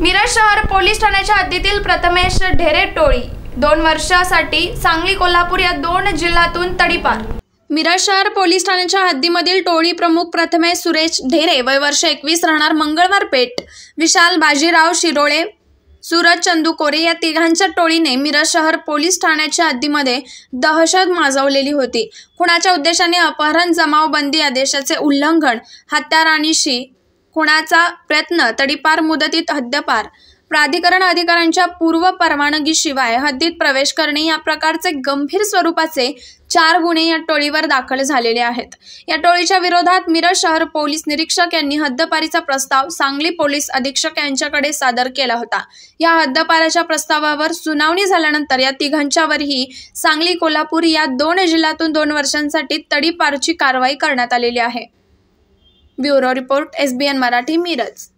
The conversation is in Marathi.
मिरज शहर पोलीस ठाण्याच्या हद्दीतील प्रथमेश ढेरे टोळी दोन वर्षासाठी सांगली कोल्हापूर या दोन जिल्ह्यातून तडीपार मिरज शहर पोलीस ठाण्याच्या हद्दीमधील टोळी प्रमुख प्रथमेश सुरेश ढेरे वय वर्ष एकवीस राहणार मंगळवार पेठ विशाल बाजीराव शिरोळे सूरज चंदू कोरे या तिघांच्या टोळीने मिरज शहर पोलीस ठाण्याच्या हद्दीमध्ये दहशत माजवलेली होती खुणाच्या उद्देशाने अपहरण जमावबंदी आदेशाचे उल्लंघन हत्याराणीशी होण्याचा प्रयत्न तडीपार मुदतीत हद्दपार प्राधिकरण अधिकाऱ्यांच्या पूर्व परवानगीशिवाय हद्दीत प्रवेश करणे या प्रकारचे गंभीर स्वरूपाचे चार गुन्हे या टोळीवर दाखल झालेले आहेत या टोळीच्या विरोधात मिरज शहर पोलीस निरीक्षक यांनी हद्दपारीचा प्रस्ताव सांगली पोलीस अधीक्षक यांच्याकडे सादर केला होता या हद्दपाराच्या प्रस्तावावर सुनावणी झाल्यानंतर या तिघांच्यावरही सांगली कोल्हापूर या दोन जिल्ह्यातून दोन वर्षांसाठी तडीपारची कारवाई करण्यात आलेली आहे bureau report S B N Marathi Miraj